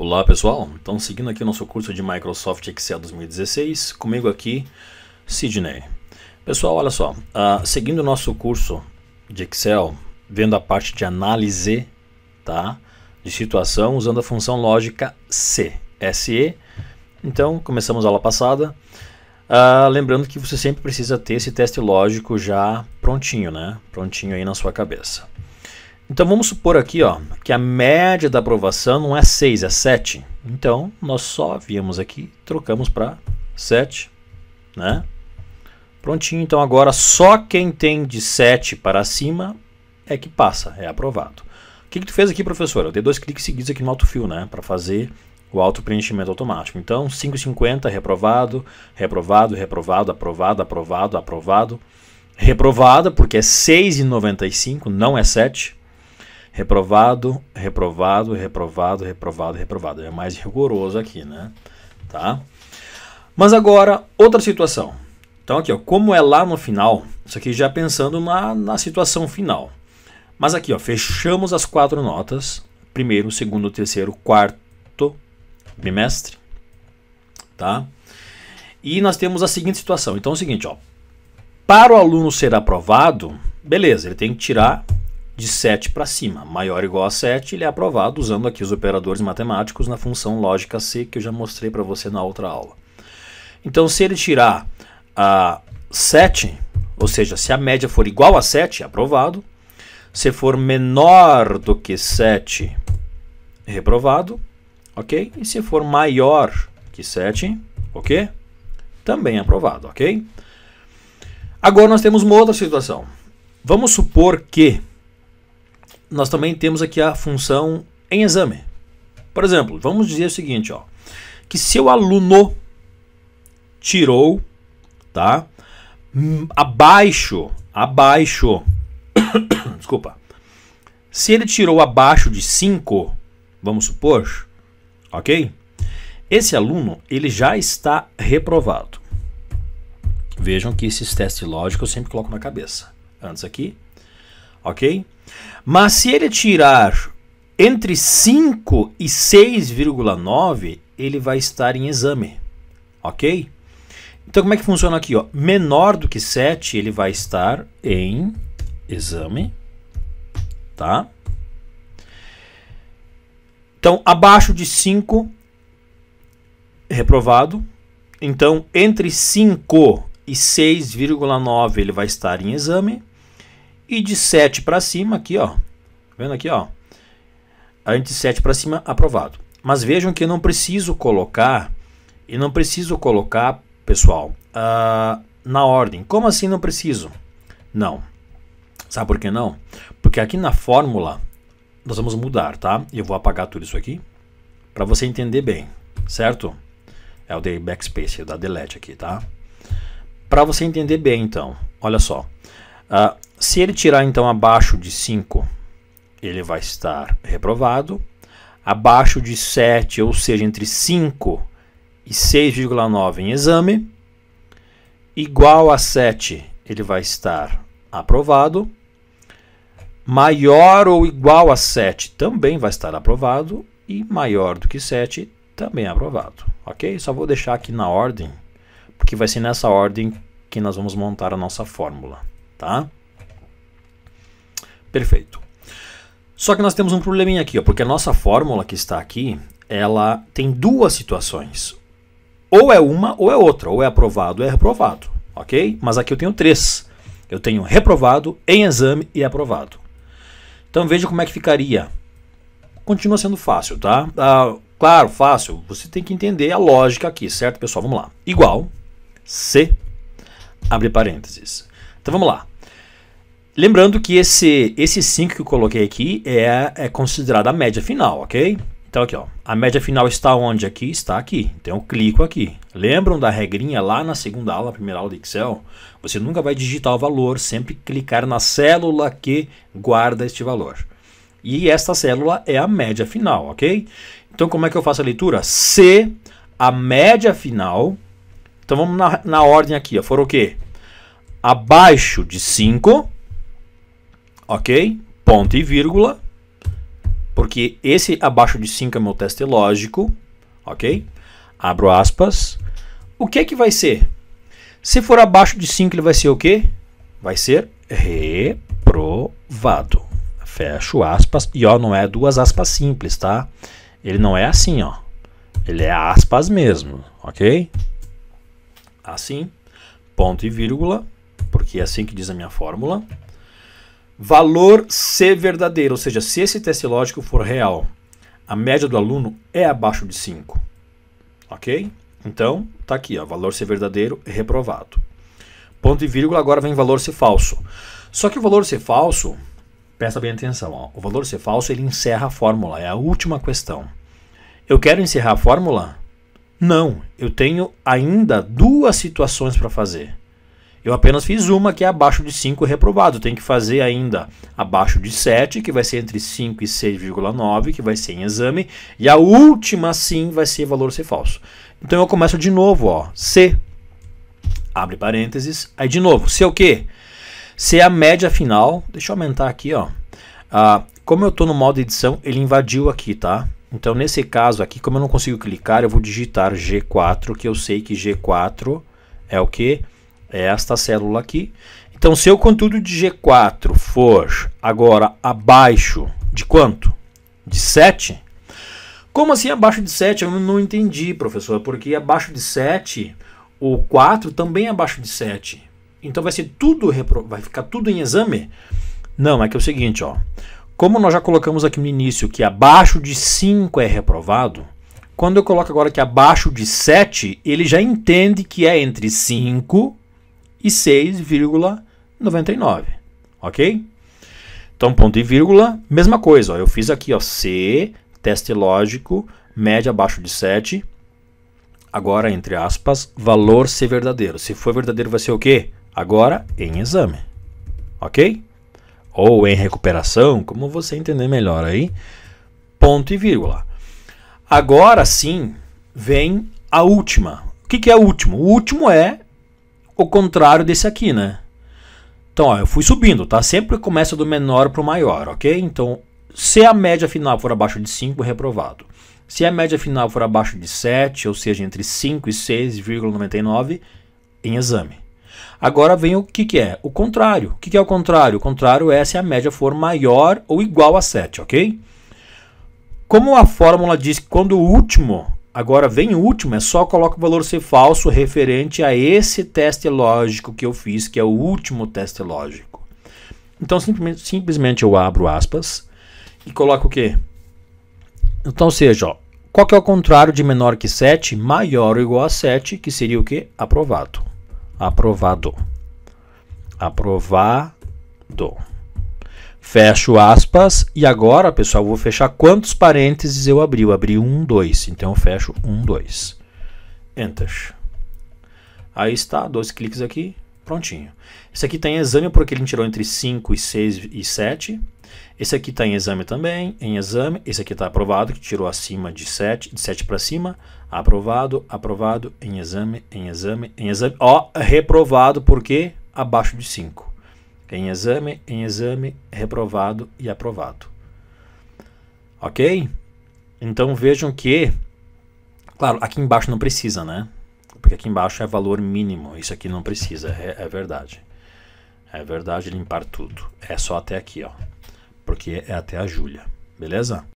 Olá pessoal, então seguindo aqui o nosso curso de Microsoft Excel 2016, comigo aqui Sidney. Pessoal, olha só, uh, seguindo o nosso curso de Excel, vendo a parte de análise tá, de situação usando a função lógica C, SE. Então, começamos a aula passada. Uh, lembrando que você sempre precisa ter esse teste lógico já prontinho, né? Prontinho aí na sua cabeça. Então vamos supor aqui ó, que a média da aprovação não é 6, é 7. Então nós só viemos aqui, trocamos para 7. Né? Prontinho, então agora só quem tem de 7 para cima é que passa, é aprovado. O que, que tu fez aqui, professor? Eu dei dois cliques seguidos aqui no autofill, né? Para fazer o auto-preenchimento automático. Então, 550, reprovado, reprovado, reprovado, aprovado, aprovado, aprovado. Reprovada, porque é 6,95, não é 7. Reprovado, reprovado, reprovado, reprovado, reprovado. É mais rigoroso aqui, né? Tá? Mas agora, outra situação. Então, aqui, ó, como é lá no final, isso aqui já pensando na, na situação final. Mas aqui, ó, fechamos as quatro notas: primeiro, segundo, terceiro, quarto bimestre. Tá? E nós temos a seguinte situação. Então, é o seguinte, ó. Para o aluno ser aprovado, beleza, ele tem que tirar de 7 para cima. Maior ou igual a 7, ele é aprovado usando aqui os operadores matemáticos na função lógica C, que eu já mostrei para você na outra aula. Então, se ele tirar a 7, ou seja, se a média for igual a 7, é aprovado. Se for menor do que 7, é reprovado, ok? E se for maior que 7, ok? Também é aprovado, ok? Agora nós temos uma outra situação. Vamos supor que nós também temos aqui a função em exame. Por exemplo, vamos dizer o seguinte, ó, que seu aluno tirou, tá, abaixo, abaixo, desculpa, se ele tirou abaixo de 5, vamos supor, ok? Esse aluno, ele já está reprovado. Vejam que esses testes lógicos eu sempre coloco na cabeça. Antes aqui, ok? Mas se ele tirar entre 5 e 6,9, ele vai estar em exame, ok? Então como é que funciona aqui? Ó? Menor do que 7, ele vai estar em exame, tá? Então, abaixo de 5, reprovado. Então, entre 5 e 6,9 ele vai estar em exame. E de 7 para cima, aqui, ó. Tá vendo aqui, ó. A gente de 7 para cima, aprovado. Mas vejam que eu não preciso colocar, e não preciso colocar, pessoal, uh, na ordem. Como assim não preciso? Não. Sabe por que não? Porque aqui na fórmula, nós vamos mudar, tá? Eu vou apagar tudo isso aqui, para você entender bem, certo? É o dei backspace, é da delete aqui, tá? Para você entender bem, então, olha só. Uh, se ele tirar então abaixo de 5, ele vai estar reprovado. Abaixo de 7, ou seja, entre 5 e 6,9 em exame, igual a 7, ele vai estar aprovado. Maior ou igual a 7 também vai estar aprovado. E maior do que 7 também é aprovado. Ok? Só vou deixar aqui na ordem, porque vai ser nessa ordem que nós vamos montar a nossa fórmula. Tá? Perfeito. Só que nós temos um probleminha aqui, ó, porque a nossa fórmula que está aqui, ela tem duas situações. Ou é uma ou é outra, ou é aprovado ou é reprovado, ok? Mas aqui eu tenho três. Eu tenho reprovado, em exame e aprovado. Então veja como é que ficaria. Continua sendo fácil, tá? Ah, claro, fácil. Você tem que entender a lógica aqui, certo, pessoal? Vamos lá. Igual C, abre parênteses. Então vamos lá. Lembrando que esse, esse 5 que eu coloquei aqui é, é considerada a média final, ok? Então aqui, ó, a média final está onde aqui? Está aqui. Então eu clico aqui. Lembram da regrinha lá na segunda aula, primeira aula de Excel? Você nunca vai digitar o valor, sempre clicar na célula que guarda este valor. E esta célula é a média final, ok? Então como é que eu faço a leitura? Se a média final... Então vamos na, na ordem aqui, ó, for o quê? Abaixo de 5 ok? Ponto e vírgula, porque esse abaixo de 5 é meu teste lógico, ok? Abro aspas. O que é que vai ser? Se for abaixo de 5, ele vai ser o quê? Vai ser reprovado. Fecho aspas. E ó, não é duas aspas simples, tá? Ele não é assim, ó. Ele é aspas mesmo, ok? Assim, ponto e vírgula, porque é assim que diz a minha fórmula. Valor ser verdadeiro, ou seja, se esse teste lógico for real, a média do aluno é abaixo de 5. Ok? Então, tá aqui, ó, valor ser verdadeiro, reprovado. Ponto e vírgula, agora vem valor ser falso. Só que o valor ser falso, presta bem atenção, ó, o valor ser falso ele encerra a fórmula, é a última questão. Eu quero encerrar a fórmula? Não, eu tenho ainda duas situações para fazer. Eu apenas fiz uma que é abaixo de 5 reprovado. Tem que fazer ainda abaixo de 7, que vai ser entre 5 e 6,9, que vai ser em exame. E a última, sim, vai ser valor ser falso. Então eu começo de novo, ó. C, abre parênteses. Aí de novo, C é o quê? C é a média final. Deixa eu aumentar aqui, ó. Ah, como eu estou no modo edição, ele invadiu aqui, tá? Então nesse caso aqui, como eu não consigo clicar, eu vou digitar G4, que eu sei que G4 é o quê? É esta célula aqui. Então, se o conteúdo de G4 for agora abaixo de quanto? De 7? Como assim abaixo de 7? Eu não entendi, professor, porque abaixo de 7, o 4 também é abaixo de 7. Então vai ser tudo vai ficar tudo em exame? Não, é que é o seguinte, ó. Como nós já colocamos aqui no início que abaixo de 5 é reprovado, quando eu coloco agora que abaixo de 7, ele já entende que é entre 5 e 6,99, ok? Então, ponto e vírgula, mesma coisa, ó, eu fiz aqui ó, C, teste lógico, média abaixo de 7, agora, entre aspas, valor ser verdadeiro. Se for verdadeiro, vai ser o quê? Agora, em exame, ok? Ou em recuperação, como você entender melhor aí, ponto e vírgula. Agora sim, vem a última. O que, que é o último? O último é o contrário desse aqui, né? Então, ó, eu fui subindo, tá? Sempre começa do menor para o maior, ok? Então, se a média final for abaixo de 5, reprovado. Se a média final for abaixo de 7, ou seja, entre 5 e 6,99, em exame. Agora vem o que, que é? O contrário. O que, que é o contrário? O contrário é se a média for maior ou igual a 7, ok? Como a fórmula diz que quando o último Agora vem o último, é só coloca o valor ser falso referente a esse teste lógico que eu fiz, que é o último teste lógico. Então simplesmente, simplesmente eu abro aspas e coloco o quê? Então seja, ó, qual que é o contrário de menor que 7? Maior ou igual a 7, que seria o quê? Aprovado. Aprovado. Aprovado. Fecho aspas. E agora, pessoal, vou fechar quantos parênteses eu abri? Eu abri um, dois. Então eu fecho um, dois. Enter. Aí está, dois cliques aqui, prontinho. Esse aqui está em exame porque ele tirou entre 5 e 6 e 7. Esse aqui está em exame também, em exame. Esse aqui está aprovado, que tirou acima de 7, de 7 para cima. Aprovado, aprovado, em exame, em exame, em exame. Ó, reprovado porque abaixo de 5. Em exame, em exame, reprovado e aprovado. Ok? Então vejam que, claro, aqui embaixo não precisa, né? Porque aqui embaixo é valor mínimo. Isso aqui não precisa, é, é verdade. É verdade limpar tudo. É só até aqui, ó. Porque é até a Júlia, beleza?